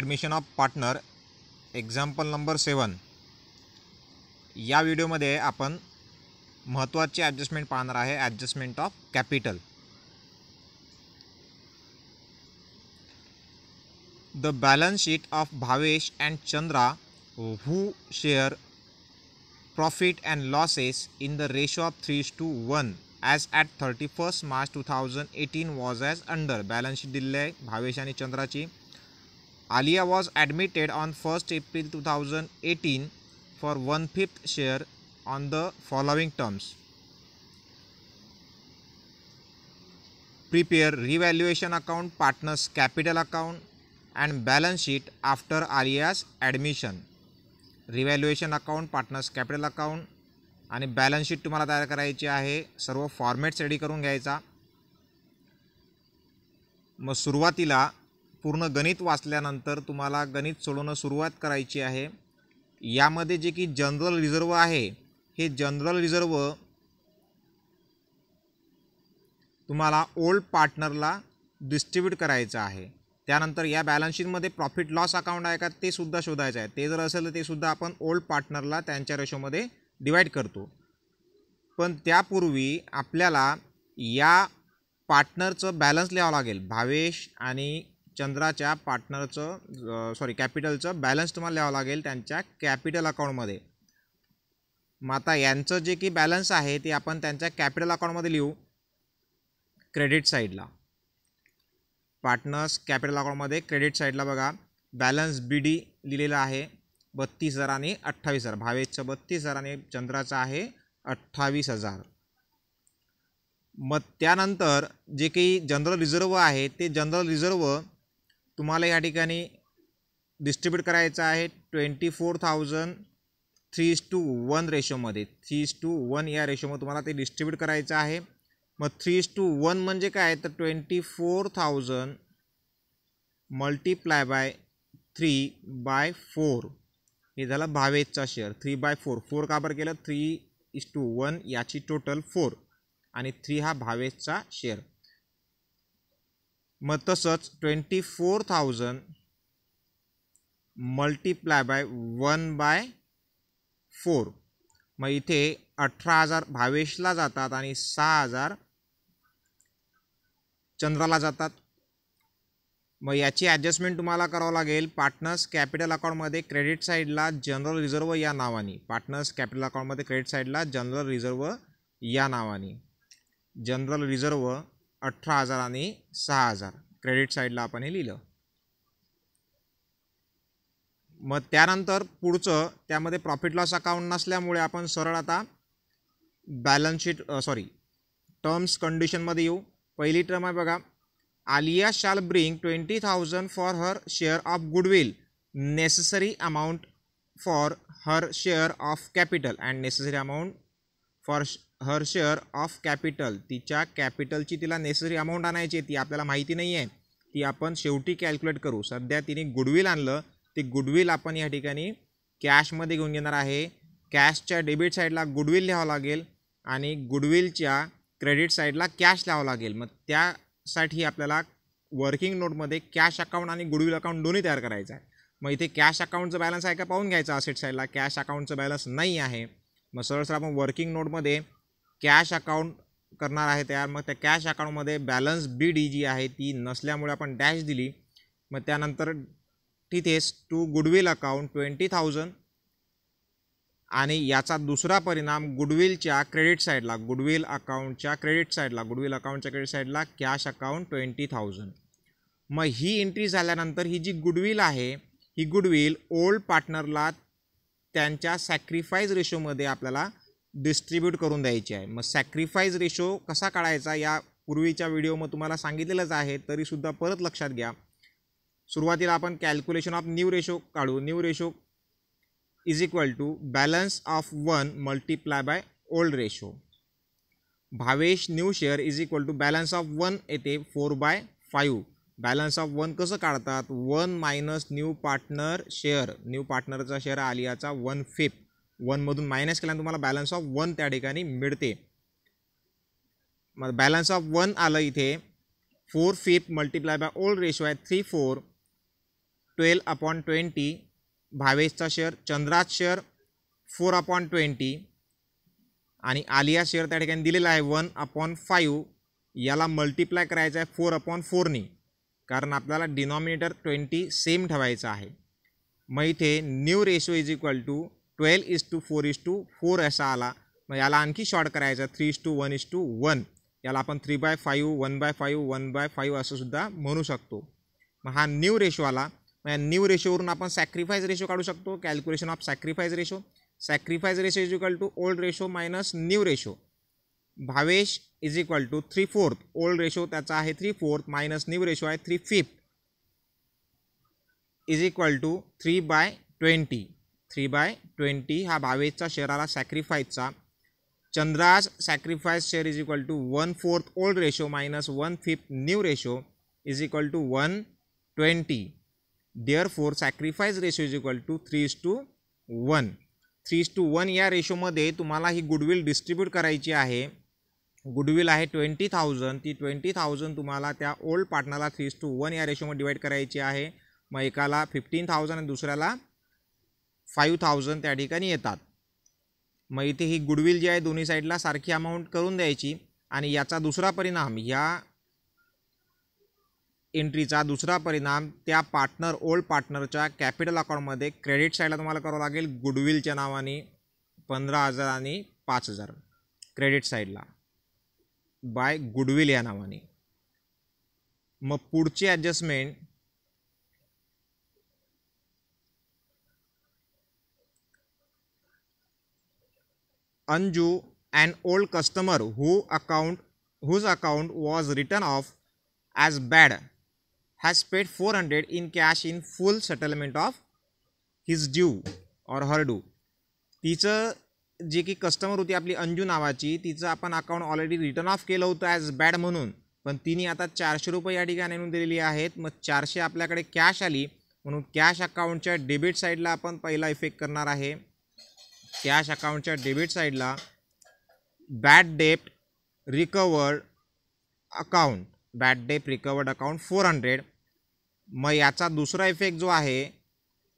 admission of partner example number seven या व्हिडिओमध्ये आपण महत्त्वाची ॲडजस्टमेंट पाहणार आहे adjustment of capital the balance sheet of Bhavesh and Chandra who share profit and losses in the ratio of three two one as at thirty first March two thousand eighteen was as under balance sheet दिलेली आहे भावेश आणि चंद्राची Alia was admitted on first April two thousand eighteen for one fifth share on the following terms prepare revaluation account partners capital account and balance sheet after Alia's admission revaluation account partners capital account आणि balance sheet तुम्हाला तयार करायची आहे सर्व formats ready करून घ्यायचा मग सुरुवातीला पूर्ण गणित वाचल्यानंतर तुम्हाला गणित सोडवणं सुरुवात करायची आहे यामध्ये जे की जनरल रिझर्व आहे हे जनरल रिझर्व तुम्हाला ओल्ड पार्टनरला डिस्ट्रीब्यूट करायचं आहे त्यानंतर या बॅलन्सशीटमध्ये प्रॉफिट लॉस अकाउंट आहे का ते सुद्धा शोधायचं आहे ते जर असेल तर ते सुद्धा आपण ओल्ड पार्टनरला त्यांच्या रेशोमध्ये डिवाईड करतो पण त्यापूर्वी आपल्याला या पार्टनरचं बॅलन्स लिहावं लागेल भावेश आणि चंद्राच्या पार्टनरचं सॉरी कॅपिटलचं बॅलन्स तुम्हाला लिहावं लागेल त्यांच्या कॅपिटल अकाउंटमध्ये मग आता यांचं जे की बॅलन्स आहे ते आपण त्यांच्या कॅपिटल अकाउंटमध्ये लिहू क्रेडिट साईडला पार्टनर्स कॅपिटल अकाउंटमध्ये क्रेडिट साईडला बघा बॅलन्स बी डी लिहिलेला आहे बत्तीस हजार आणि अठ्ठावीस हजार भावेशचं बत्तीस हजार आणि चंद्राचं आहे अठ्ठावीस हजार मग त्यानंतर जे काही जनरल रिझर्व आहे ते जनरल रिझर्व तुम्हाला या ठिकाणी डिस्ट्रीब्यूट करायचं आहे twenty four thousand three is to one रेशोमध्ये थ्री इज टू वन या रेशोमध्ये तुम्हाला ते डिस्ट्रीब्यूट करायचं आहे मग थ्री इज टू वन म्हणजे काय तर twenty four thousand multiply by three by four हे झालं भावेजचा share three by four four का बरं केलं थ्री इज टू वन याची टोटल फोर आणि थ्री हा भावेजचा शेअर मग तसंच twenty four thousand multiply by one by four मग इथे अठरा हजार भावेशला जातात आणि सहा हजार चंद्राला जातात मग याची ॲडजस्टमेंट तुम्हाला करावं लागेल पार्टनर्स कॅपिटल अकाउंटमध्ये क्रेडिट साईडला जनरल रिझर्व या नावाने पार्टनर्स कॅपिटल अकाउंटमध्ये क्रेडिट साईडला जनरल रिझर्व या नावाने जनरल रिझर्व अठरा हजार आणि सहा हजार क्रेडिट साईडला आपण हे लिहिलं मग त्यानंतर पुढचं त्यामध्ये प्रॉफिट लॉस अकाउंट नसल्यामुळे आपण सरळ आता बॅलन्स शीट सॉरी टर्म्स कंडिशनमध्ये येऊ पहिली टर्म आहे बघा Alia shall bring twenty thousand for her share of goodwill necessary amount for her share of capital and necessary amount for her share of capital तिच्या कॅपिटलची तिला नेसेसरी अमाऊंट आणायची ती आपल्याला माहिती नाही आहे ती आपण शेवटी कॅल्क्युलेट करू सध्या तिने गुडविल आणलं ती गुडविल आपण या ठिकाणी कॅशमध्ये घेऊन घेणार आहे कॅशच्या डेबिट साईडला गुडविल लिहावं लागेल आणि गुडविलच्या क्रेडिट साईडला कॅश लिहावं लागेल मग त्यासाठी आपल्याला वर्किंग नोटमध्ये कॅश अकाउंट आणि गुडविल अकाउंट दोन्ही तयार करायचं आहे मग इथे कॅश अकाउंटचं बॅलन्स आहे का पाहून घ्यायचं असेट साईडला कॅश अकाउंटचं बॅलन्स नाही आहे मग सरळ सर आपण वर्किंग नोटमध्ये कॅश अकाउंट करणार आहे तयार मग त्या कॅश अकाउंटमध्ये बॅलन्स बी डी जी आहे ती नसल्यामुळे आपण डॅश दिली मग त्यानंतर तिथेच to goodwill account twenty thousand आणि याचा दुसरा परिणाम गुडविलच्या क्रेडिट साईडला गुडविल अकाउंटच्या क्रेडिट साईडला गुडविल अकाउंटच्या क्रेडिट साईडला कॅश अकाउंट ट्वेंटी थाउजंड मग ही एंट्री झाल्यानंतर ही जी गुडविल आहे ही गुडविल ओल्ड पार्टनरला त्यांच्या सॅक्रिफाईस रेशोमध्ये आपल्याला डिस्ट्रीब्यूट करून द्यायची आहे मग सॅक्रिफाईज रेशो कसा काढायचा या पूर्वीच्या व्हिडिओ मग तुम्हाला सांगितलेलंच आहे तरीसुद्धा परत लक्षात घ्या सुरुवातीला आपण कॅल्क्युलेशन ऑफ न्यू रेशो काढू new ratio is equal to balance of one multiply by old ratio Bhavesh new share is equal to balance of one येते four by five balance of one कसं काढतात one minus new partner share new पार्टनरचा share आलियाचा one fifth वनमधून minus केल्यानंतर तुम्हाला balance of one त्या ठिकाणी मिळते मग बॅलन्स ऑफ वन आलं इथे four fifth multiply by old ratio आहे three four twelve upon twenty भावेशचा share Chandra's share four upon twenty आणि आलिया शेअर त्या ठिकाणी दिलेला आहे वन अपॉन फाईव्ह याला मल्टिप्लाय करायचा आहे फोर अपॉन फोरनी कारण आपल्याला डिनॉमिनेटर ट्वेंटी सेम ठेवायचा आहे मग इथे new ratio is equal to twelve is to four is to four असा आला मग याला आणखी शॉर्ट करायचा three is to one is to one याला आपण three by five one by five one by five असंसुद्धा सुद्धा म्हणू शकतो मग हा न्यू रेशो आला मग या न्यू रेशोवरून आपण सॅक्रिफाईज रेशो काढू शकतो calculation of sacrifice ratio sacrifice ratio is equal to old ratio minus new ratio Bhavesh is equal to three fourth old ratio त्याचा आहे three fourth minus new ratio आहे three fifth is equal to three by twenty three by twenty हा बावीसचा share आला सॅक्रिफाईसचा Chandra's sacrifice share is equal to one fourth old ratio minus one fifth new ratio is equal to one twenty there therefore sacrifice ratio is equal to three is to one three is to one या रेशोमध्ये तुम्हाला ही goodwill distribute करायची आहे goodwill आहे twenty thousand ती twenty thousand तुम्हाला त्या old पार्टनरला थ्री इज टू वन या रेशोमध्ये डिवाईड करायची आहे मग एकाला फिफ्टीन थाउजंड आणि दुसऱ्याला फाईव्ह थाउजंड त्या ठिकाणी येतात मग इथे ही गुडविल जी आहे दोन्ही साईडला सारखी अमाऊंट करून द्यायची आणि याचा दुसरा परिणाम या एंट्रीचा दुसरा परिणाम त्या पार्टनर ओल्ड पार्टनरच्या कॅपिटल अकाउंटमध्ये क्रेडिट साईडला तुम्हाला करावं लागेल गुडविलच्या नावाने पंधरा हजार आणि पाच हजार क्रेडिट साईडला बाय गुडविल या नावाने मग पुढची adjustment Anju old customer who account whose account was was written as bad has paid four 400 in cash in full settlement of his due or her due तिचं जे की कस्टमर होती आपली अंजू नावाची तिचं आपण अकाउंट ऑलरेडी रिटर्न ऑफ केलं होतं ॲज बॅड म्हणून पण तिने आता चारशे रुपये या ठिकाणी आणून दिलेली आहेत मग चारशे आपल्याकडे कॅश आली म्हणून कॅश अकाउंटच्या डेबिट साईडला आपण पहिला इफेक्ट करणार आहे कॅश अकाउंटच्या डेबिट साईडला bad debt recovered account bad debt recovered account four hundred मग याचा दुसरा इफेक्ट जो आहे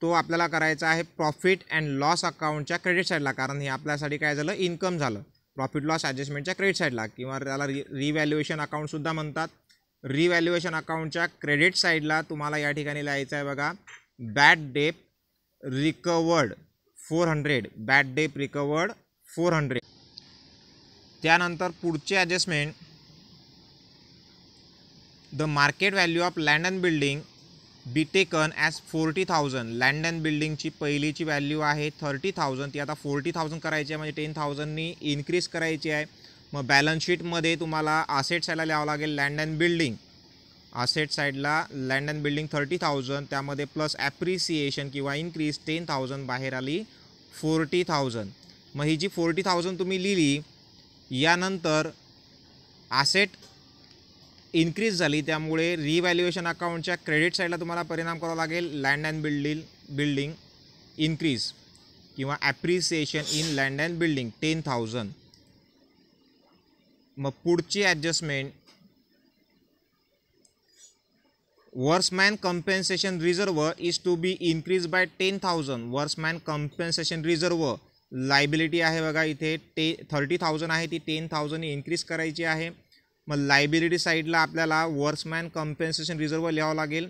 तो आपल्याला करायचा आहे प्रॉफिट अँड लॉस अकाउंटच्या क्रेडिट साईडला कारण हे आपल्यासाठी काय झालं इन्कम झालं प्रॉफिट लॉस ॲडजस्टमेंटच्या क्रेडिट साईडला किंवा त्याला रि रिव्हॅल्युएशन अकाउंटसुद्धा म्हणतात रिव्हॅल्युएशन अकाउंटच्या क्रेडिट साईडला तुम्हाला या ठिकाणी लिहायचं आहे बघा bad debt recovered four hundred bad debt recovered four hundred त्यानंतर पुढचे adjustment the market value of land and building be taken as forty thousand land and बिल्डिंगची पहिलीची व्हॅल्यू आहे थर्टी थाउजंड ती आता फोर्टी थाउजंड करायची आहे म्हणजे टेन थाउजंडनी इन्क्रीज करायची आहे मग बॅलन्स शीटमध्ये तुम्हाला आसेट साईडला लिहावं लागेल लँड अँड बिल्डिंग आसेट साईडला land and building thirty thousand त्यामध्ये प्लस ॲप्रिसिएशन किंवा इन्क्रीज टेन थाउजंड बाहेर आली फोर्टी थाउजंड मग ही जी फोर्टी थाउजंड तुम्ही लिहिली यानंतर आसेट इन्क्रीज झाली त्यामुळे रिव्हॅल्युएशन अकाउंटच्या क्रेडिट साईडला तुम्हाला परिणाम करावा लागेल land and building building increase किंवा appreciation in land and building ten thousand मग पुढची adjustment workmen compensation reserve is to be increase by ten thousand workmen compensation reserve liability आहे बघा इथे टे थर्टी थाउजंड आहे ती टेन थाउजंड इन्क्रीज करायची आहे मग लायबिलिटी साईडला आपल्याला वर्समॅन कम्पेन्सेशन रिझर्व लिहावं लागेल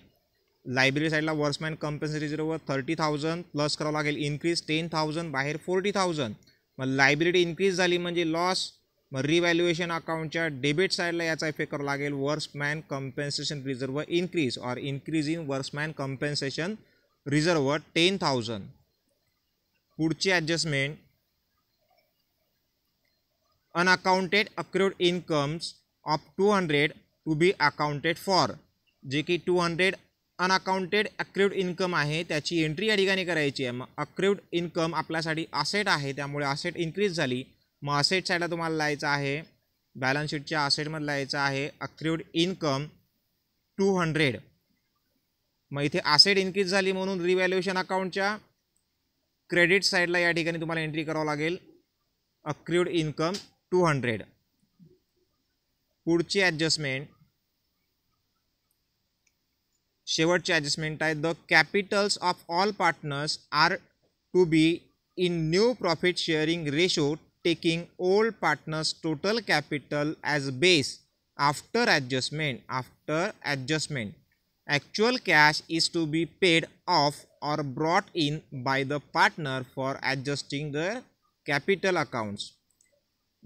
लायब्ररी साईडला workmen compensation reserve thirty thousand plus करावं लागेल इन्क्रीज टेन थाउजंड बाहेर फोर्टी थाउजंड मग लायबिलिटी इन्क्रीज झाली म्हणजे लॉस मग रिव्हॅल्युएशन अकाउंटच्या डेबिट साईडला याचा इफेक्ट करावा लागेल workmen compensation reserve increase or increase in workmen compensation reserve ten thousand पुढची adjustment unaccounted accrued incomes of two hundred to be accounted for जे की two hundred unaccounted accrued income आहे त्याची entry या ठिकाणी करायची आहे मग अक्रूड इन्कम आपल्यासाठी असेट आहे त्यामुळे असेट इन्क्रीज झाली मग असेट साईडला तुम्हाला लायचं आहे बॅलन्स शीटच्या असेटमध्ये लायचं आहे अक्रिवड इन्कम टू हंड्रेड मग इथे असेट इन्क्रीज झाली म्हणून रिव्हॅल्युएशन अकाउंटच्या क्रेडिट साईडला या ठिकाणी तुम्हाला एंट्री करावं लागेल अक्रिवड इन्कम टू हंड्रेड पुढची ॲडजस्टमेंट शेवटची ॲडजस्टमेंट आहे the capitals of all partners are to be in new profit sharing ratio taking old partners total capital as base after adjustment after adjustment actual cash is to be paid off or brought in by the partner for adjusting their capital accounts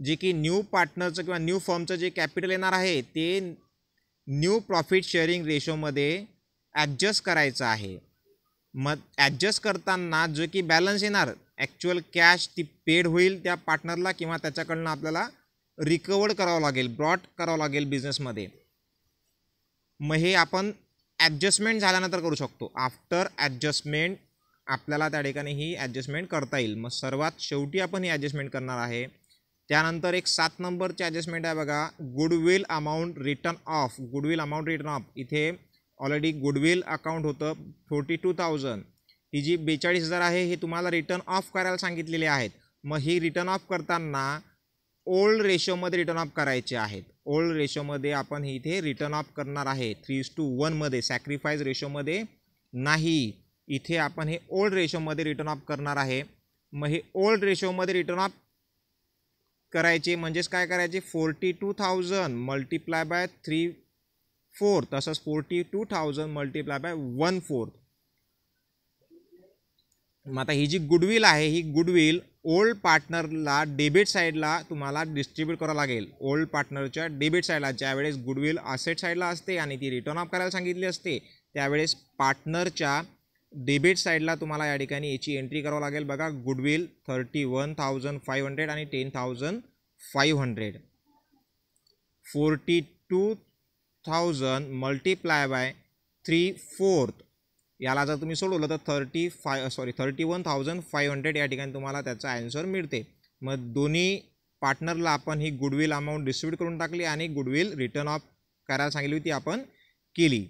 जे की new पार्टनरचं किंवा new फॉर्मचं जे capital येणार आहे ते new profit sharing रेशोमध्ये adjust करायचं आहे मग ॲडजस्ट करताना जो की बॅलन्स येणार ॲक्च्युअल कॅश ती पेड होईल त्या पार्टनरला किंवा त्याच्याकडनं आपल्याला रिकवर्ड करावं लागेल ब्रॉड करावं लागेल बिझनेसमध्ये मग हे आपण ॲडजस्टमेंट झाल्यानंतर करू शकतो आफ्टर ॲडजस्टमेंट आपल्याला त्या ठिकाणी ही ॲडजस्टमेंट करता येईल मग सर्वात शेवटी आपण ही ॲडजस्टमेंट करणार आहे त्यानंतर एक सात नंबरची ॲडजस्टमेंट आहे बघा goodwill amount written off goodwill amount written off इथे ऑलरेडी गुडविल अकाउंट होतं फोर्टी टू थाउजंड ही जी बेचाळीस हजार आहे हे तुम्हाला रिटर्न ऑफ करायला सांगितलेले आहेत मग ही रिटर्न ऑफ करताना ओल्ड रेशोमध्ये रिटर्न ऑफ करायचे आहेत ओल्ड रेशोमध्ये आपण इथे रिटर्न ऑफ करणार आहे थ्री टू वनमध्ये सॅक्रिफाईज रेशोमध्ये नाही इथे आपण हे ओल्ड रेशोमध्ये रिटर्न ऑफ करणार आहे मग हे ओल्ड रेशोमध्ये रिटर्न ऑफ करायचे म्हणजेच काय करायचे forty two thousand multiply by three fourth तसंच forty two thousand multiply by one fourth मग आता ही जी गुडविल आहे ही गुडविल ओल्ड पार्टनरला डेबिट साईडला तुम्हाला डिस्ट्रीब्यूट करावं लागेल ओल्ड पार्टनरच्या डेबिट साईडला ज्यावेळेस गुडविल असेट साईडला असते आणि ती रिटर्न ऑफ करायला सांगितली असते त्यावेळेस पार्टनरच्या डेबिट साईडला तुम्हाला या ठिकाणी याची एंट्री करावं लागेल बघा goodwill thirty one thousand five hundred आणि ten thousand five hundred forty two thousand multiply by three fourth याला जर तुम्ही सोडवलं तर thirty five sorry thirty one thousand five hundred या ठिकाणी तुम्हाला त्याचा ॲन्सर मिळते मग दोन्ही पार्टनरला आपण ही गुडविल अमाऊंट डिस्ट्रीब्यूट करून टाकली आणि गुडविल रिटर्न ऑफ करायला सांगितली होती आपण केली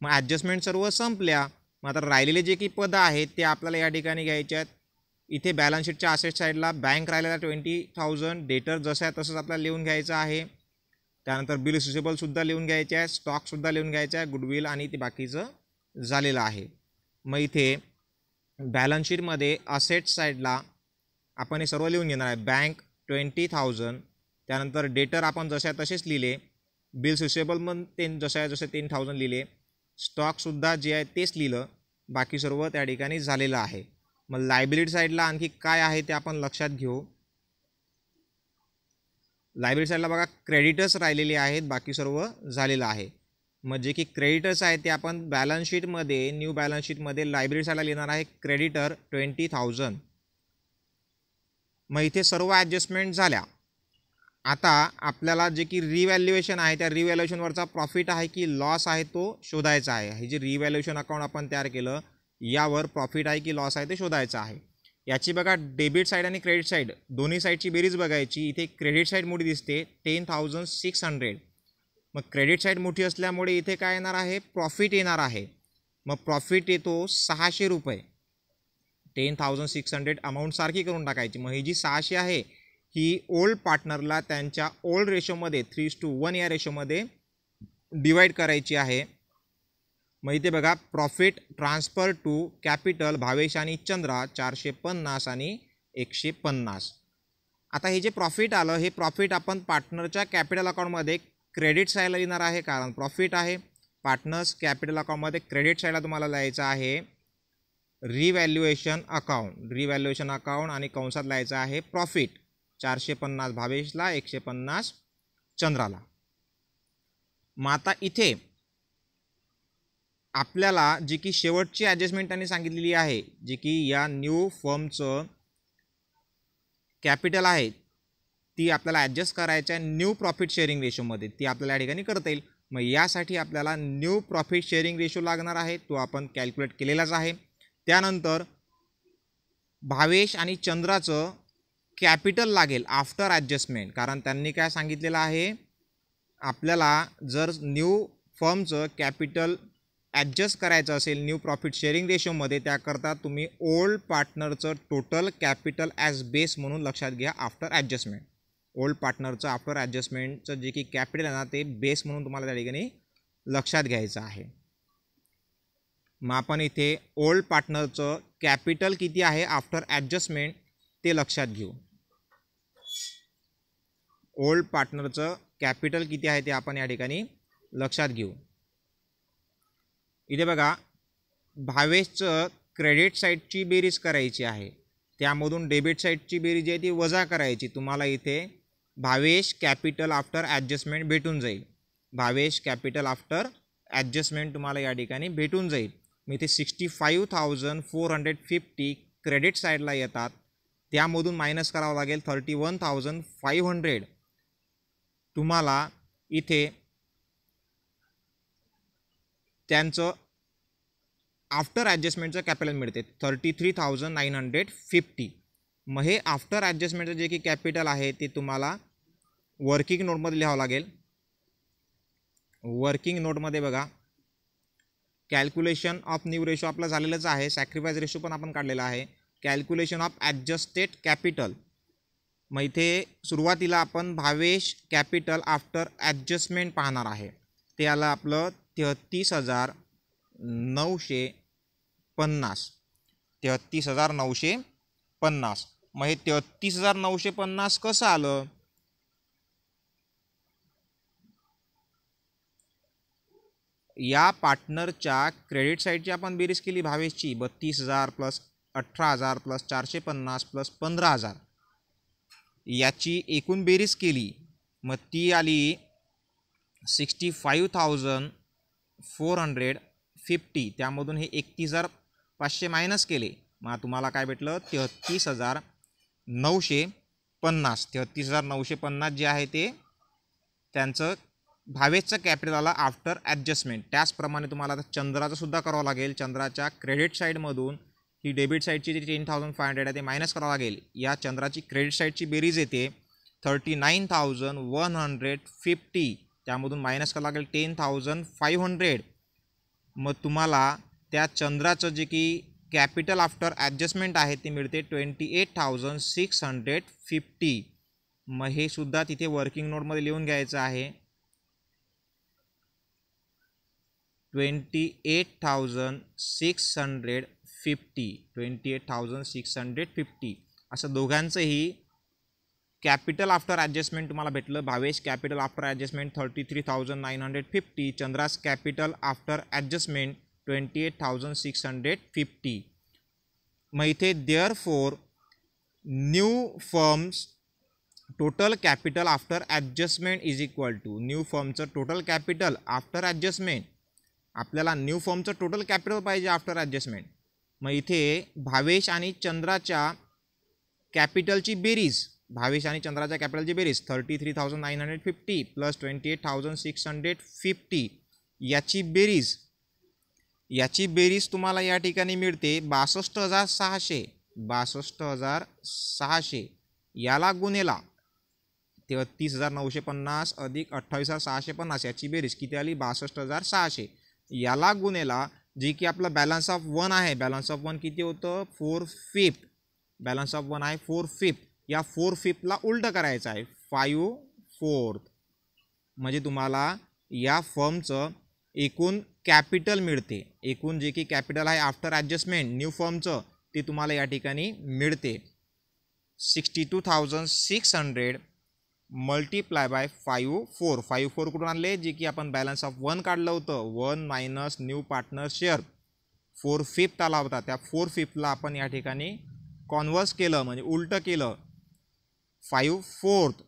मग ॲडजस्टमेंट सर्व संपल्या मग आता राहिलेले जे की पदं आहेत ते आपल्याला या ठिकाणी घ्यायचे आहेत इथे बॅलन्स शीटच्या आसेट साईडला बँक राहिलेला ट्वेंटी थाउजंड डेटर जसं आहे तसंच आपल्याला लिहून घ्यायचं आहे त्यानंतर बिल सुसेबलसुद्धा लिहून घ्यायचे आहे स्टॉकसुद्धा लिहून घ्यायचा आहे गुडविल आणि ते बाकीचं झालेला आहे मग इथे बॅलन्सशीटमध्ये असेट साईडला आपण हे सर्व लिहून घेणार आहे बँक ट्वेंटी थाउजंड त्यानंतर डेटर आपण जशा तसेच लिहिले बिल्स रिसेबल पण ते जसं आहे जसे तीन थाउजंड लिहिले स्टॉकसुद्धा जे आहे तेच लिहिलं बाकी सर्व त्या ठिकाणी झालेलं आहे मग लायब्ररी साईडला आणखी काय आहे ते आपण लक्षात घेऊ लायब्ररी साईडला बघा क्रेडिटच राहिलेले आहेत बाकी सर्व झालेलं आहे म्हणजे की क्रेडिटर्स आहे ते आपण बॅलन्स शीटमध्ये न्यू बॅलन्स शीटमध्ये लायब्ररी साईडला लिहिणार आहे क्रेडिटर ट्वेंटी थाउजंड मग इथे सर्व ॲडजस्टमेंट झाल्या आता आपल्याला जे की रिव्हॅल्युएशन आहे त्या रिव्हॅल्युएशनवरचा प्रॉफिट आहे की लॉस आहे तो शोधायचा आहे हे जे रिव्हॅल्युएशन अकाउंट आपण तयार केलं यावर प्रॉफिट आहे की लॉस आहे ते शोधायचं आहे याची बघा डेबिट साईड आणि क्रेडिट साईड दोन्ही साईडची बेरीज बघायची इथे क्रेडिट साईड मोठी दिसते टेन थाउजंड सिक्स हंड्रेड मग क्रेडिट साईड मोठी असल्यामुळे इथे काय येणार आहे प्रॉफिट येणार आहे मग प्रॉफिट येतो सहाशे रुपये ten thousand six hundred amount सारखी करून टाकायची मग ही जी सहाशे आहे ही ओल्ड पार्टनरला त्यांच्या ओल्ड रेशोमध्ये थ्री टू वन या रेशोमध्ये डिवाईड करायची आहे मग इथे बघा profit transfer to capital Bhavesh आणि चंद्रा चारशे पन्नास आणि एकशे पन्नास आता हे जे प्रॉफिट आलं हे प्रॉफिट आपण पार्टनरच्या कॅपिटल अकाउंटमध्ये क्रेडिट सायला येणार आहे कारण प्रॉफिट आहे पार्टनर्स कॅपिटल अकाउंटमध्ये क्रेडिट सायला तुम्हाला लिहायचं आहे रिव्हॅल्युएशन अकाउंट रिव्हॅल्युएशन अकाउंट आणि कंसात लिहायचं आहे प्रॉफिट चारशे पन्नास भावेशला एकशे पन्नास चंद्राला मग आता इथे आपल्याला जी की शेवटची ॲडजस्टमेंट त्यांनी सांगितलेली आहे जी की या न्यू फर्मचं कॅपिटल आहे ती आपल्याला ॲडजस्ट करायच्या न्यू प्रॉफिट शेअरिंग रेशोमध्ये ती आपल्याला या ठिकाणी करता येईल मग यासाठी आपल्याला न्यू प्रॉफिट शेअरिंग रेशो लागणार आहे तो आपण कॅल्क्युलेट केलेलाच आहे त्यानंतर भावेश आणि चंद्राचं कॅपिटल लागेल आफ्टर ॲडजस्टमेंट कारण त्यांनी काय सांगितलेलं आहे आपल्याला जर न्यू फर्मचं कॅपिटल ॲडजस्ट करायचं असेल न्यू प्रॉफिट शेअरिंग रेशोमध्ये त्याकरता तुम्ही ओल्ड पार्टनरचं टोटल कॅपिटल ॲज बेस म्हणून लक्षात घ्या आफ्टर ॲडजस्टमेंट ओल्ड पार्टनरचं आफ्टर ॲडजस्टमेंटचं जे की कॅपिटल आहे ना ते बेस म्हणून तुम्हाला त्या ठिकाणी लक्षात घ्यायचं आहे मग आपण इथे ओल्ड पार्टनरचं कॅपिटल किती आहे आफ्टर ॲडजस्टमेंट ते लक्षात घेऊ ओल्ड पार्टनरचं कॅपिटल किती आहे ते आपण या ठिकाणी लक्षात घेऊ इथे बघा भावेशचं क्रेडिट साईडची बेरीज करायची आहे त्यामधून डेबिट साईडची बेरीज आहे ती वजा करायची तुम्हाला इथे भावेश कॅपिटल आफ्टर ॲडजस्टमेंट भेटून जाईल भावेश कॅपिटल आफ्टर ॲडजस्टमेंट तुम्हाला या ठिकाणी भेटून जाईल मी ते sixty five thousand four hundred fifty credit साईडला येतात त्यामधून मायनस करावं लागेल thirty one thousand five hundred तुम्हाला इथे त्यांचं आफ्टर ॲडजस्टमेंटचं कॅपिटल मिळते thirty three thousand nine hundred fifty मग हे आफ्टर ॲडजस्टमेंटचं जे की कॅपिटल आहे ते तुम्हाला वर्किंग नोटमध्ये लिहावं लागेल वर्किंग नोटमध्ये बघा कॅल्क्युलेशन ऑफ न्यू रेशो आपला झालेलंच आहे सॅक्रिफाईस रेशो पण आपण काढलेला आहे कॅल्क्युलेशन ऑफ ॲडजस्टेड कॅपिटल मग इथे सुरुवातीला आपण भावेश कॅपिटल आफ्टर ॲडजस्टमेंट पाहणार आहे ते आलं आपलं तेहत्तीस हजार नऊशे पन्नास तेहत्तीस हजार नऊशे पन्नास मग हे तेहत्तीस हजार नऊशे पन्नास कसं आलं या पार्टनरच्या क्रेडिट साईडची आपण बेरीज केली भावेशची बत्तीस हजार प्लस अठरा हजार प्लस चारशे पन्नास प्लस पंधरा हजार याची एकूण बेरीज केली मग ती आली sixty five thousand four hundred fifty त्यामधून हे एकतीस हजार पाचशे मायनस केले मग तुम्हाला काय भेटलं तेहत्तीस हजार नऊशे पन्नास तेहत्तीस हजार नऊशे पन्नास जे आहे ते त्यांचं भावेचं कॅपिटल आला आफ्टर ॲडजस्टमेंट त्याचप्रमाणे तुम्हाला आता चंद्राचंसुद्धा करावं लागेल चंद्राच्या क्रेडिट साईडमधून ही डेबिट साईडची जी टेन थाउजंड फाय हंड्रेड आहे ते मायनस करावं लागेल या चंद्राची क्रेडिट साईडची बेरीज येते thirty nine thousand one hundred fifty त्यामधून मायनस करावं लागेल टेन थाउजंड फाईव्ह हंड्रेड मग तुम्हाला त्या चंद्राचं जे की कॅपिटल आफ्टर ॲडजस्टमेंट आहे ती मिळते twenty eight thousand six hundred fifty मग हे सुद्धा तिथे वर्किंग नोटमध्ये लिहून घ्यायचं आहे twenty eight thousand six hundred fifty twenty eight thousand six hundred fifty असं दोघांचंही कॅपिटल आफ्टर ॲडजस्टमेंट तुम्हाला भेटलं Bhavesh capital after adjustment thirty three thousand nine hundred fifty Chandra's capital after adjustment twenty eight thousand six hundred fifty मग इथे therefore new firm's total capital after adjustment is equal to new फर्मचं total capital after adjustment आपल्याला new फर्मचं total capital पाहिजे after adjustment मग इथे भावेश आणि चंद्राच्या कॅपिटलची बेरीज भावेश आणि चंद्राच्या कॅपिटलची बेरीज thirty three thousand nine hundred fifty plus twenty eight thousand six hundred fifty याची बेरीज याची बेरीज तुम्हाला या ठिकाणी मिळते बासष्ट हजार सहाशे बासष्ट हजार सहाशे याला गुन्हेला तेव्हा तीस हजार नऊशे पन्नास अधिक अठ्ठावीस हजार सहाशे पन्नास याची बेरीज किती आली बासष्ट हजार सहाशे याला गुन्हेला जे की आपला बॅलन्स ऑफ वन आहे बॅलन्स ऑफ वन किती होतं four fifth balance of one आहे फोर फिफ्थ या फोर फिफ्थला उलट करायचं आहे फायू फोर्थ म्हणजे तुम्हाला या फर्मचं एकूण कॅपिटल मिळते एकूण जे की कॅपिटल आहे आफ्टर ॲडजस्टमेंट न्यू फॉर्मचं ते तुम्हाला या ठिकाणी मिळते sixty two thousand six hundred multiply by five four five four कुठून आणले जे की आपण बॅलन्स ऑफ वन काढलं होतं one minus new partner share four fifth आला होता त्या फोर फिफ्थला आपण या ठिकाणी कॉन्वर्स केलं म्हणजे उलटं केलं फायू फोर्थ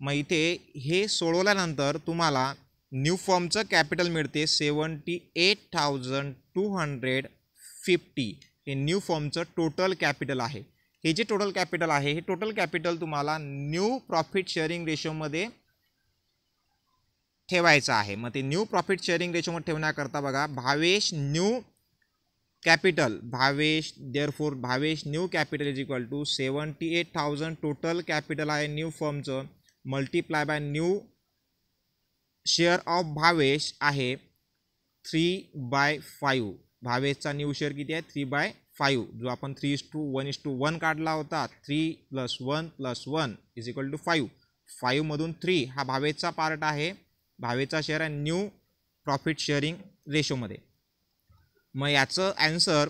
मग इथे हे सोडवल्यानंतर तुम्हाला न्यू फॉर्मचं कॅपिटल मिळते seventy eight thousand two hundred fifty हे न्यू फॉर्मचं टोटल कॅपिटल आहे हे जे टोटल कॅपिटल आहे हे टोटल कॅपिटल तुम्हाला न्यू प्रॉफिट शेअरिंग रेशोमध्ये ठेवायचं आहे मग ते न्यू प्रॉफिट शेअरिंग रेशोमध्ये ठेवण्याकरता बघा Bhavesh new capital Bhavesh therefore Bhavesh new capital is equal to seventy eight thousand total capital आहे न्यू फॉर्मचं multiply by new share of Bhavesh आहे थ्री बाय फाईव्ह भावेशचा न्यू शेअर किती आहे थ्री बाय फाईव्ह जो आपण three is to one is to one काढला होता three plus one plus one is equal to five फाईव्हमधून थ्री हा भावेचा पार्ट आहे भावेचा शेअर आहे न्यू प्रॉफिट शेअरिंग रेशोमध्ये मग याचं answer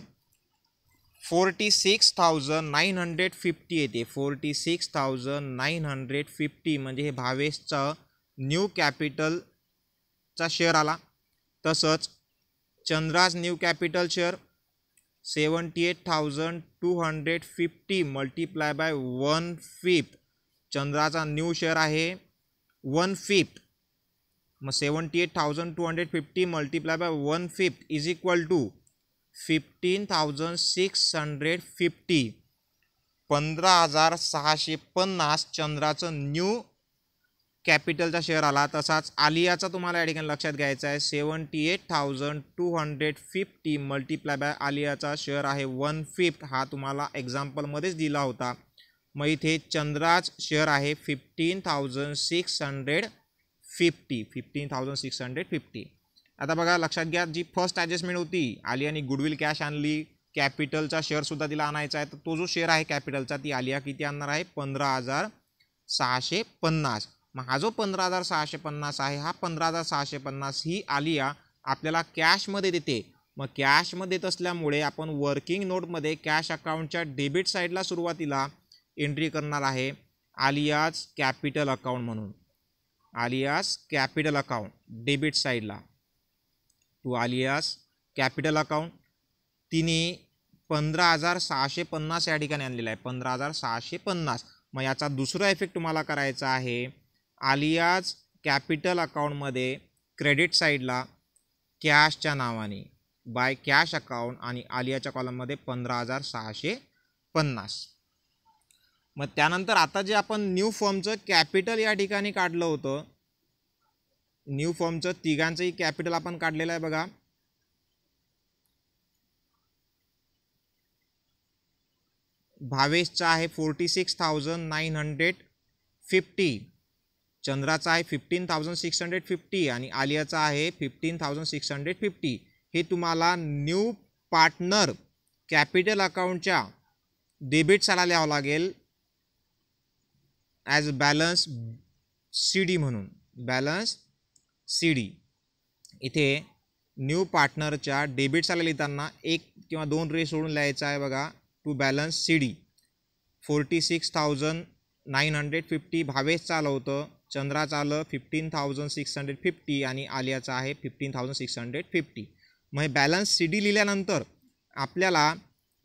forty six thousand nine hundred fifty येते forty six thousand nine hundred fifty म्हणजे हे भावेशचं न्यू कॅपिटल चा शेअर आला तसंच Chandra's new capital share seventy eight thousand two hundred fifty multiply by one fifth चंद्राचा न्यू शेअर आहे one fifth मग seventy eight thousand two hundred fifty multiply by one fifth is equal to fifteen thousand six hundred fifty पंधरा हजार सहाशे पन्नास चंद्राचं new कॅपिटलचा share आला तसाच आलियाचा तुम्हाला या ठिकाणी लक्षात घ्यायचा आहे seventy eight thousand two hundred fifty multiply by आलियाचा शेअर आहे वन फिफ्ट हा तुम्हाला एक्झाम्पलमध्येच दिला होता मग इथे चंद्राज शेअर आहे fifteen thousand six hundred fifty fifteen thousand six hundred fifty आता बघा लक्षात घ्या जी फर्स्ट ॲडजस्टमेंट होती आलियाने गुडविल कॅश आणली कॅपिटलचा शेअरसुद्धा तिला आणायचा आहे तर तो जो शेअर आहे कॅपिटलचा ती आलिया किती आणणार आहे पंधरा हजार सहाशे पन्नास मग हा जो पंधरा हजार सहाशे पन्नास आहे हा पंधरा हजार सहाशे पन्नास ही आलिया आपल्याला कॅशमध्ये देते मग कॅशमध्ये देत असल्यामुळे आपण वर्किंग नोटमध्ये कॅश अकाउंटच्या डेबिट साईडला सुरुवातीला एंट्री करणार आहे आलियाज कॅपिटल अकाउंट म्हणून आलियास कॅपिटल अकाउंट डेबिट साईडला टू आलियास कॅपिटल अकाउंट तिने पंधरा हजार सहाशे पन्नास या ठिकाणी आणलेला आहे पंधरा हजार सहाशे पन्नास मग याचा दुसरा इफेक्ट तुम्हाला करायचा आहे आलियाज कॅपिटल अकाऊंटमध्ये क्रेडिट साईडला कॅशच्या नावाने बाय कॅश अकाउंट आणि आलियाच्या कॉलममध्ये पंधरा हजार सहाशे पन्नास मग त्यानंतर आता जे आपण न्यू फॉर्मचं कॅपिटल या ठिकाणी काढलं होतं न्यू फॉर्मचं तिघांचंही कॅपिटल आपण काढलेलं आहे बघा भावेशचा आहे forty six thousand nine hundred fifty चंद्राचा आहे fifteen thousand six hundred fifty आणि आलियाचा आहे fifteen thousand six hundred fifty हे तुम्हाला न्यू पार्टनर कॅपिटल अकाउंटच्या डेबिट साला लिहावं लागेल ॲज बॅलन्स सी डी म्हणून बॅलन्स सी डी इथे न्यू पार्टनरच्या डेबिट साला लिहिताना एक किंवा दोन रे सोडून लिहायचा आहे बघा to balance C D forty six thousand nine hundred fifty Bhavesh चालवतं चंद्राचं आलं fifteen thousand six hundred fifty आणि आलियाचं आहे fifteen thousand six hundred fifty मग हे बॅलन्स सी डी लिहिल्यानंतर आपल्याला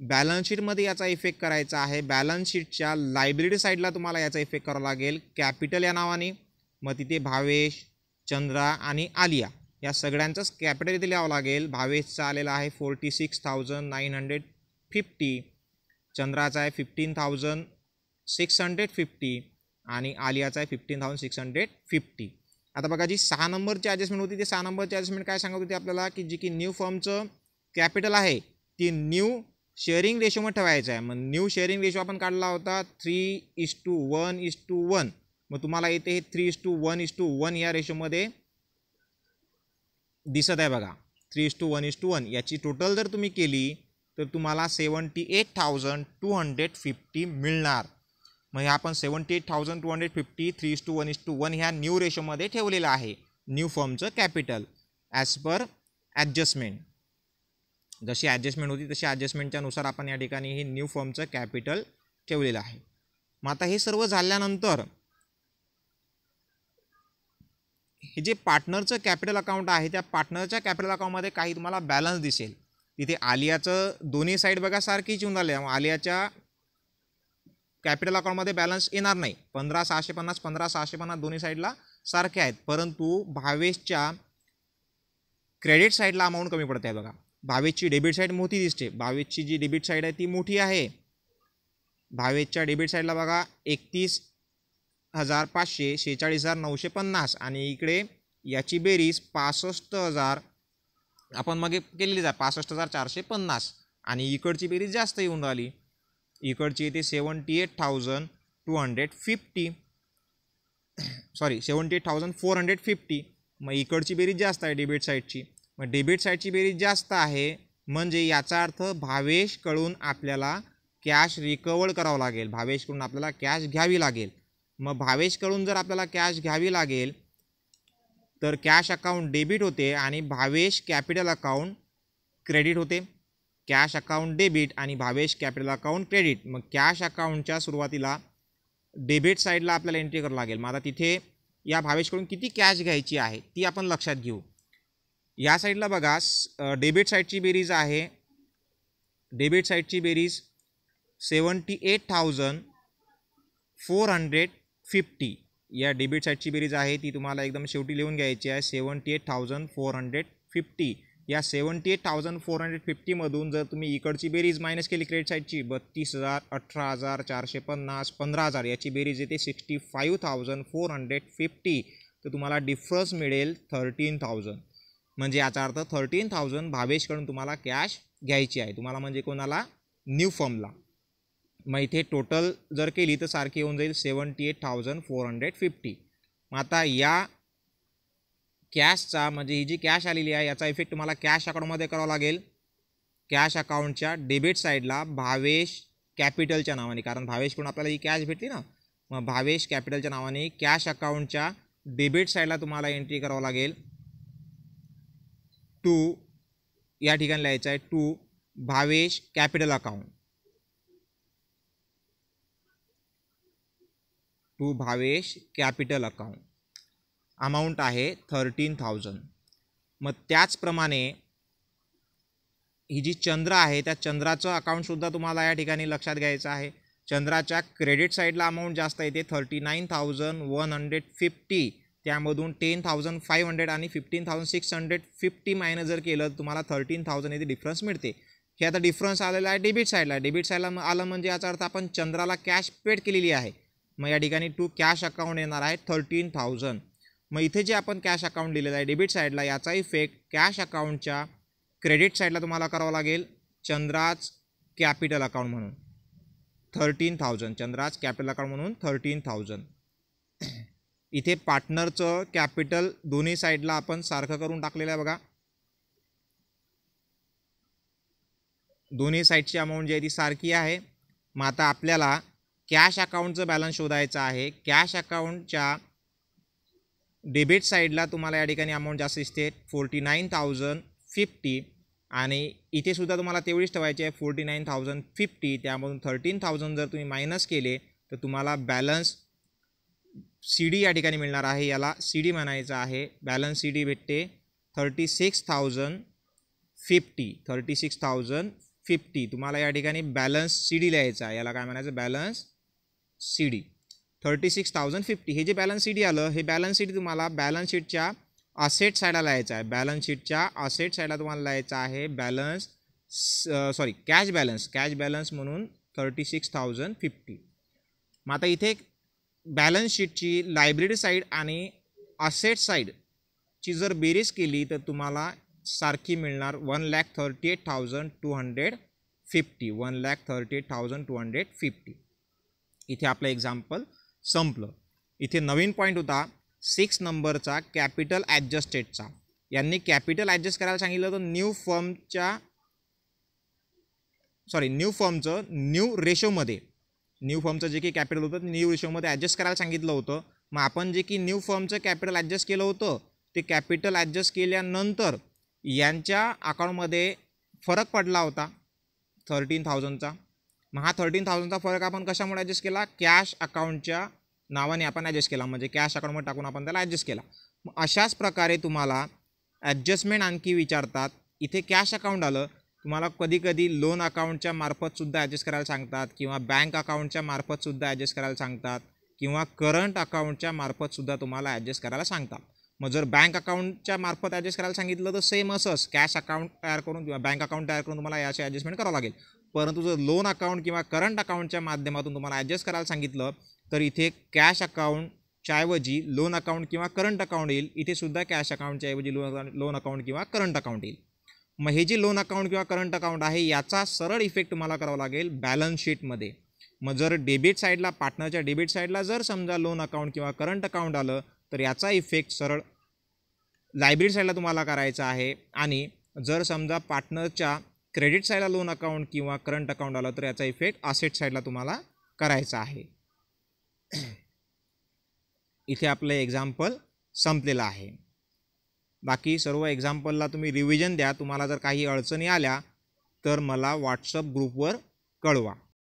बॅलन्सशीटमध्ये याचा इफेक्ट करायचा आहे बॅलन्स शीटच्या लायब्ररी साईडला तुम्हाला याचा इफेक्ट करावा लागेल कॅपिटल या नावाने मग तिथे भावेश चंद्रा आणि आलिया या सगळ्यांचंच कॅपिटल इथे लिहावं लागेल भावेशचा आलेला आहे forty six thousand nine hundred fifty चंद्राचा आहे fifteen thousand six hundred fifty आणि आलियाचा आहे fifteen thousand six hundred fifty आता बघा जी सहा नंबरची ॲडजस्टमेंट होती ती सहा नंबरची ॲडजस्टमेंट काय सांगत होती आपल्याला की जी की न्यू फर्मचं कॅपिटल आहे ती न्यू शेअरिंग रेशोमध्ये ठेवायचं आहे मग न्यू शेअरिंग रेशो आपण काढला होता three is two one is two one मग तुम्हाला येते हे three is two one is two one या रेशोमध्ये दिसत आहे बघा three is two one is two one याची टोटल जर तुम्ही केली तर तुम्हाला seventy eight thousand two hundred fifty मिळणार म्हणजे आपण seventy eight thousand two hundred fifty three is to one is to one ह्या न्यू रेशोमध्ये ठेवलेलं आहे न्यू फॉर्मचं कॅपिटल ॲज पर ॲडजस्टमेंट जशी ॲडजस्टमेंट होती तशी नुसार आपण या ठिकाणी हे न्यू फॉर्मचं कॅपिटल ठेवलेलं आहे मग आता हे सर्व झाल्यानंतर हे जे पार्टनरचं कॅपिटल अकाउंट आहे त्या पार्टनरच्या कॅपिटल अकाउंटमध्ये काही तुम्हाला बॅलन्स दिसेल तिथे आलियाचं दोन्ही साईड बघा सारखीच येऊन राहिली आलियाच्या कॅपिटल अकाउंटमध्ये बॅलन्स येणार नाही पंधरा सहाशे पन्नास पंधरा सहाशे पन्नास दोन्ही साईडला सारखे आहेत परंतु भावेशच्या क्रेडिट साईडला अमाऊंट कमी पडते बघा भावेशची डेबिट साईड मोठी दिसते भावेशची जी डेबिट साईड आहे ती मोठी आहे भावेशच्या डेबिट साईडला बघा एकतीस हजार पाचशे शेहेचाळीस हजार नऊशे पन्नास आणि इकडे याची बेरीज पासष्ट हजार आपण मागे केलेली जा पासष्ट हजार चारशे पन्नास आणि इकडची बेरीज जास्त येऊन राहिली इकडची येते seventy eight thousand two hundred fifty sorry seventy eight thousand four hundred fifty मग इकडची बेरीज जास्त आहे डेबिट साईडची मग डेबिट साईडची बेरीज जास्त आहे म्हणजे याचा अर्थ भावेशकडून आपल्याला कॅश रिकवर करावं लागेल भावेशकडून आपल्याला कॅश घ्यावी लागेल मग भावेशकडून जर आपल्याला कॅश घ्यावी लागेल तर कॅश अकाउंट डेबिट होते आणि भावेश कॅपिटल अकाउंट क्रेडिट होते कॅश अकाउंट डेबिट आणि भावेश कॅपिटल अकाउंट क्रेडिट मग कॅश अकाउंटच्या सुरुवातीला डेबिट साईडला आपल्याला एंट्री करावं लागेल मग तिथे या भावेशकडून किती कॅश घ्यायची आहे ती आपण लक्षात घेऊ या साईडला बघा डेबिट साईडची बेरीज आहे डेबिट साईडची बेरीज seventy eight thousand four hundred fifty या डेबिट साईडची बेरीज आहे ती तुम्हाला एकदम शेवटी लिहून घ्यायची आहे seventy eight thousand four hundred fifty या seventy eight thousand four hundred फिफ्टीमधून जर तुम्ही इकडची बेरीज मायनस केली क्रेडिट साईडची बत्तीस हजार अठरा हजार चारशे पन्नास पंधरा हजार याची बेरीज येते sixty five thousand four hundred fifty तर तुम्हाला डिफरन्स मिळेल थर्टीन थाउजंड म्हणजे याचा अर्थ थर्टीन थाउजंड भावेशकडून तुम्हाला कॅश घ्यायची आहे तुम्हाला म्हणजे कोणाला न्यू फॉर्मला मग इथे टोटल जर केली तर सारखी होऊन जाईल seventy eight thousand four hundred fifty मग आता या कॅशचा म्हणजे ही जी कॅश आलेली आहे याचा इफेक्ट तुम्हाला कॅश अकाउंटमध्ये करावा लागेल कॅश अकाउंटच्या डेबिट साईडला भावेश कॅपिटलच्या नावाने कारण भावेशकडून आपल्याला ही कॅश भेटली ना मग भावेश कॅपिटलच्या नावाने कॅश अकाउंटच्या डेबिट साईडला तुम्हाला एंट्री करावं लागेल टू या ठिकाणी लिहायचं आहे to Bhavesh capital account to Bhavesh capital account amount आहे थर्टीन थाउजंड मग त्याचप्रमाणे ही जी चंद्र आहे त्या चंद्राचं अकाउंटसुद्धा तुम्हाला या ठिकाणी लक्षात घ्यायचं आहे चंद्राच्या क्रेडिट साईडला अमाऊंट जास्त येते thirty nine thousand one hundred fifty त्यामधून टेन थाउजंड फाईव्ह हंड्रेड आणि fifteen thousand six hundred fifty minus जर केलं तर तुम्हाला थर्टीन थाउजंड येथे डिफरन्स मिळते हे आता डिफरन्स आलेला आहे डेबिट साईडला डेबिट साईडला आलं म्हणजे याचा अर्थ आपण चंद्राला कॅश पेड केलेली आहे मग या ठिकाणी टू कॅश अकाउंट येणार आहे थर्टीन थाउजंड मग इथे जे आपण कॅश अकाउंट दिलेलं आहे डेबिट साईडला याचा इफेक्ट कॅश अकाउंटच्या क्रेडिट साईडला तुम्हाला करावा लागेल चंद्राज कॅपिटल अकाउंट म्हणून thirteen thousand Chandra's capital account म्हणून थर्टीन थाउजंड इथे पार्टनरचं कॅपिटल दोन्ही साईडला आपण सारखं करून टाकलेलं आहे बघा दोन्ही साईडची अमाऊंट जी आहे ती सारखी आहे मग आता आपल्याला कॅश अकाउंटचं बॅलन्स शोधायचं आहे कॅश अकाउंटच्या डेबिट साईडला तुम्हाला या ठिकाणी अमाऊंट जास्त दिसते फोर्टी नाईन थाउजंड फिफ्टी आणि इथेसुद्धा तुम्हाला तेवढीच ठेवायची आहे फोर्टी नाईन थाउजंड फिफ्टी त्यामधून थर्टीन थाउजंड जर तुम्ही मायनस केले तर तुम्हाला बॅलन्स सी डी या ठिकाणी मिळणार आहे याला सी डी म्हणायचं आहे बॅलन्स सी डी भेटते thirty six thousand fifty thirty six thousand fifty तुम्हाला या ठिकाणी बॅलन्स सी डी लिहायचा आहे याला काय म्हणायचं balance C D thirty six thousand fifty हे जे बॅलन्स शीट आलं हे बॅलन्स शीट तुम्हाला बॅलन्स शीटच्या आसेट साईडला यायचं आहे बॅलन्स शीटच्या आसेट साईडला तुम्हाला लिहायचं आहे balance sorry cash balance cash balance म्हणून थर्टी सिक्स थाउजंड फिफ्टी मग आता इथे बॅलन्स शीटची लायब्ररी साईड आणि असेट साईडची जर बेरीज केली तर तुम्हाला सारखी मिळणार one lakh thirty eight thousand two hundred fifty one lakh thirty eight thousand two hundred fifty इथे आपलं एक्झाम्पल संपलं इथे नवीन पॉईंट होता सिक्स नंबरचा कॅपिटल ॲडजस्टेडचा यांनी कॅपिटल ॲडजस्ट करायला सांगितलं होतं न्यू फर्मच्या सॉरी न्यू फर्मचं न्यू रेशोमध्ये न्यू फर्मचं जे की कॅपिटल होतं ते न्यू रेशोमध्ये ॲडजस्ट करायला सांगितलं होतं मग आपण जे की न्यू फर्मचं कॅपिटल ॲडजस्ट केलं होतं ते कॅपिटल ॲडजस्ट केल्यानंतर यांच्या अकाउंटमध्ये फरक पडला होता थर्टीन थाउजंडचा मग हा थर्टीन थाउजंडचा फरक आपण कशामुळे ॲडजस्ट केला कॅश अकाउंटच्या नावाने आपण ॲडजस्ट केला म्हणजे कॅश अकाउंटमध्ये टाकून आपण त्याला ॲडजस्ट केला मग अशाच प्रकारे तुम्हाला ॲडजस्टमेंट आणखी विचारतात इथे कॅश अकाउंट आलं तुम्हाला कधीकधी लोन अकाउंटच्या मार्फतसुद्धा ॲडजस्ट करायला सांगतात किंवा बँक अकाउंटच्या मार्फतसुद्धा ॲडजस्ट करायला सांगतात किंवा करंट अकाउंटच्या मार्फतसुद्धा तुम्हाला ॲडजस्ट करायला सांगतात मग जर बँक अकाउंटच्या मार्फत ॲडजस्ट करायला सांगितलं तर सेम असंच कॅश अकाउंट तयार करून किंवा बँक अकाउंट तयार करून तुम्हाला याचे ॲडजस्टमेंट करावं लागेल परंतु जर लोन अकाउंट किंवा करंट अकाउंटच्या माध्यमातून तुम्हाला ॲडजस्ट करायला सांगितलं तर इथे कॅश अकाउंटच्या ऐवजी लोन अकाउंट किंवा करंट अकाउंट येईल इथेसुद्धा कॅश अकाउंटच्या ऐवजी लोन लोन अकाउंट किंवा करंट अकाउंट येईल मग हे जे लोन अकाउंट किंवा करंट अकाउंट आहे याचा सरळ इफेक्ट तुम्हाला करावा लागेल बॅलन्स शीटमध्ये मग जर डेबिट साईडला पार्टनरच्या डेबिट साईडला जर समजा लोन अकाउंट किंवा करंट अकाउंट आलं तर याचा इफेक्ट सरळ लायब्ररी साईडला तुम्हाला करायचा आहे आणि जर समजा पार्टनरच्या क्रेडिट साईडला लोन अकाउंट किंवा करंट अकाउंट आलं तर याचा इफेक्ट आसेट साईडला तुम्हाला करायचा आहे इथे आपलं एक्झाम्पल संपलेलं आहे बाकी सर्व एक्झाम्पलला तुम्ही रिव्हिजन द्या तुम्हाला जर काही अडचणी आल्या तर मला व्हॉट्सअप ग्रुपवर कळवा